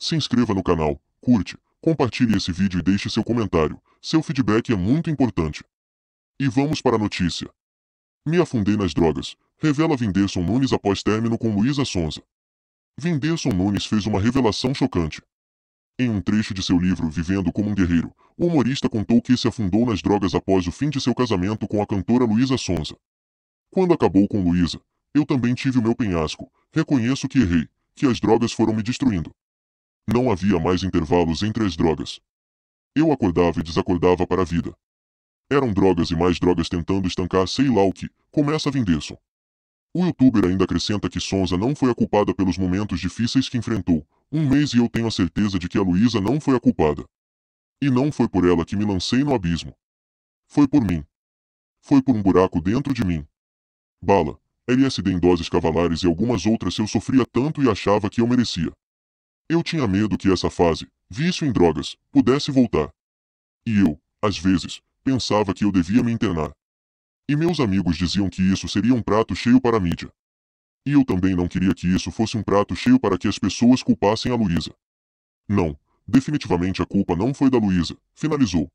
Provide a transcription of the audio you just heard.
Se inscreva no canal, curte, compartilhe esse vídeo e deixe seu comentário. Seu feedback é muito importante. E vamos para a notícia. Me afundei nas drogas, revela Vinderson Nunes após término com Luísa Sonza. Vinderson Nunes fez uma revelação chocante. Em um trecho de seu livro Vivendo como um Guerreiro, o humorista contou que se afundou nas drogas após o fim de seu casamento com a cantora Luísa Sonza. Quando acabou com Luísa, eu também tive o meu penhasco, reconheço que errei, que as drogas foram me destruindo. Não havia mais intervalos entre as drogas. Eu acordava e desacordava para a vida. Eram drogas e mais drogas tentando estancar sei lá o que, começa a Vindeson. O youtuber ainda acrescenta que Sonza não foi a culpada pelos momentos difíceis que enfrentou, um mês e eu tenho a certeza de que a Luísa não foi a culpada. E não foi por ela que me lancei no abismo. Foi por mim. Foi por um buraco dentro de mim. Bala, LSD em doses cavalares e algumas outras eu sofria tanto e achava que eu merecia. Eu tinha medo que essa fase, vício em drogas, pudesse voltar. E eu, às vezes, pensava que eu devia me internar. E meus amigos diziam que isso seria um prato cheio para a mídia. E eu também não queria que isso fosse um prato cheio para que as pessoas culpassem a Luísa. Não, definitivamente a culpa não foi da Luísa, finalizou.